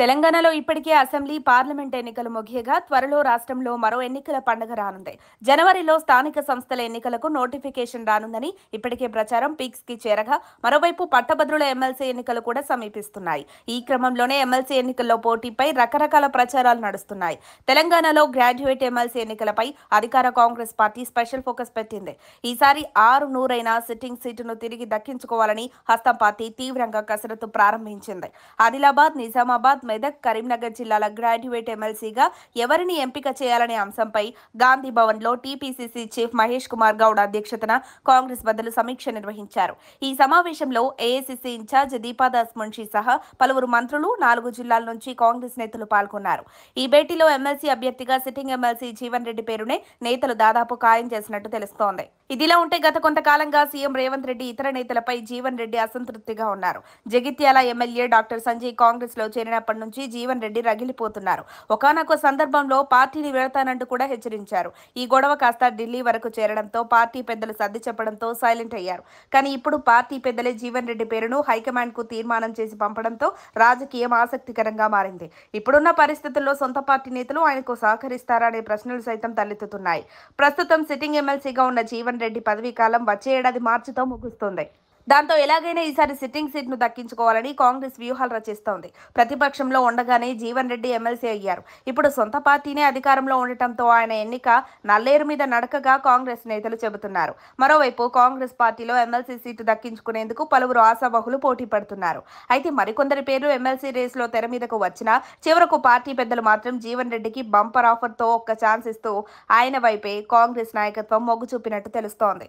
తెలంగాణలో ఇప్పటికే assembly parliament ఎన్నికలు ముగియగా త్వరలో రాష్ట్రంలో మరో ఎన్నికల పండుగ రానుంది జనవరిలో స్థానిక సంస్థల ఎన్నికలకు నోటిఫికేషన్ రానుందని ఇప్పటికే ప్రచారం పీక్స్ కి చేరగా మరోవైపు పట్టభద్రుల ఎమ్మెల్సీ ఎన్నికలు కూడా సమీపిస్తున్నాయి ఈ క్రమంలోనే ఎమ్మెల్సీ ఎన్నికల్లో పోటీపై రకరకాల ప్రచారాలు నడుస్తున్నాయి తెలంగాణలో గ్రాడ్యుయేట్ ఎమ్మెల్సీ ఎన్నికలపై అధికార కాంగ్రెస్ పార్టీ స్పెషల్ ఫోకస్ పెట్టింది ఈసారి ఆరు నూరైన సిట్టింగ్ సీటును తిరిగి దక్కించుకోవాలని హస్తం పార్టీ తీవ్రంగా కసరత్తు ప్రారంభించింది ఆదిలాబాద్ నిజామాబాద్ మెదక్ కరీంనగర్ జిల్లాల గ్రాడ్యుయేట్ ఎమ్మెల్సీగా ఎవరిని ఎంపిక చేయాలనే అంశంపై గాంధీ భవన్ లో టీపీసీసీ చీఫ్ మహేష్ కుమార్ గౌడ్ అధ్యక్షతన కాంగ్రెస్ బదులు సమీక్ష నిర్వహించారు ఈ సమావేశంలో ఏఐసిసి ఇన్ఛార్జ్ దీపాదాస్ మున్షి సహా పలువురు మంత్రులు నాలుగు జిల్లాల నుంచి కాంగ్రెస్ నేతలు పాల్గొన్నారు ఈ భేటీలో ఎమ్మెల్సీ అభ్యర్థిగా సిట్టింగ్ ఎమ్మెల్సీ జీవన్ రెడ్డి పేరునే నేతలు దాదాపు ఖాయం చేసినట్టు తెలుస్తోంది ఇదిలా ఉంటే గత కొంతకాలంగా సీఎం రేవంత్ రెడ్డి ఇతర నేతలపై జీవన్ రెడ్డి అసంతృప్తిగా ఉన్నారు జగిత్యాల ఎమ్మెల్యే డాక్టర్ సంజయ్ కాంగ్రెస్ లో చేరినప్పటి విజయవాడ నుంచి జీవన్ రెడ్డి రగిలిపోతున్నారు ఒకనొక సందర్భంలో పార్టీని వెళతానంటూ కూడా హెచ్చరించారు ఈ గొడవ కాస్త ఢిల్లీ వరకు చేరడంతో పార్టీ పెద్దలు సర్ది చెప్పడంతో సైలెంట్ అయ్యారు కానీ ఇప్పుడు పార్టీ పెద్దలే జీవన్ రెడ్డి పేరును హైకమాండ్కు తీర్మానం చేసి పంపడంతో రాజకీయం ఆసక్తికరంగా మారింది ఇప్పుడున్న పరిస్థితుల్లో సొంత పార్టీ నేతలు ఆయనకు సహకరిస్తారా అనే ప్రశ్నలు సైతం తలెత్తుతున్నాయి ప్రస్తుతం సిట్టింగ్ ఎమ్మెల్సీగా ఉన్న జీవన్ రెడ్డి పదవీ కాలం వచ్చే ఏడాది మార్చితో ముగుస్తుంది దాంతో ఎలాగైనా ఈసారి సిట్టింగ్ సీట్ ను దక్కించుకోవాలని కాంగ్రెస్ వ్యూహాలు రచిస్తోంది ప్రతిపక్షంలో ఉండగానే జీవన్ రెడ్డి ఎమ్మెల్సీ అయ్యారు ఇప్పుడు సొంత పార్టీనే అధికారంలో ఉండటంతో ఆయన ఎన్నిక నల్లేరు మీద నడకగా కాంగ్రెస్ నేతలు చెబుతున్నారు మరోవైపు కాంగ్రెస్ పార్టీలో ఎమ్మెల్సీ సీటు దక్కించుకునేందుకు పలువురు ఆశాబహులు పోటీ పడుతున్నారు అయితే మరికొందరి పేర్లు ఎమ్మెల్సీ రేసులో తెర మీదకు వచ్చినా చివరకు పార్టీ పెద్దలు మాత్రం జీవన్ రెడ్డికి బంపర్ ఆఫర్తో ఒక్క ఛాన్స్ ఇస్తూ ఆయన వైపే కాంగ్రెస్ నాయకత్వం మొగ్గు చూపినట్టు తెలుస్తోంది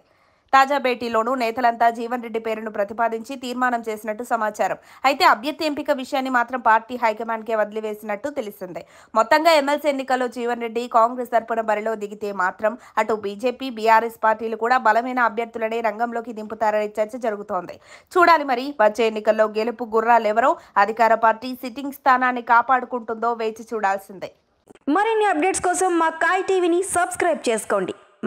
తాజా భేటీలోనూ నేతలంతా జీవన్ రెడ్డి పేరును ప్రతిపాదించి తీర్మానం చేసినట్టు సమాచారం అయితే అభ్యర్థి ఎంపిక విషయాన్ని మాత్రం పార్టీ హైకమాండ్ కే వదిలివేసినట్టు తెలిసింది మొత్తంగా ఎమ్మెల్సీ ఎన్నికల్లో జీవన్ రెడ్డి కాంగ్రెస్ తరపున బరిలో దిగితే మాత్రం అటు బీజేపీ బీఆర్ఎస్ పార్టీలు కూడా బలమైన అభ్యర్థులనే రంగంలోకి దింపుతారనే చర్చ జరుగుతోంది చూడాలి మరి వచ్చే ఎన్నికల్లో గెలుపు గుర్రాలెవరో అధికార పార్టీ సిట్టింగ్ స్థానాన్ని కాపాడుకుంటుందో వేచి చూడాల్సిందే మరిన్ని అప్డేట్స్ కోసం మా కాయ్ టీవీని సబ్స్క్రైబ్ చేసుకోండి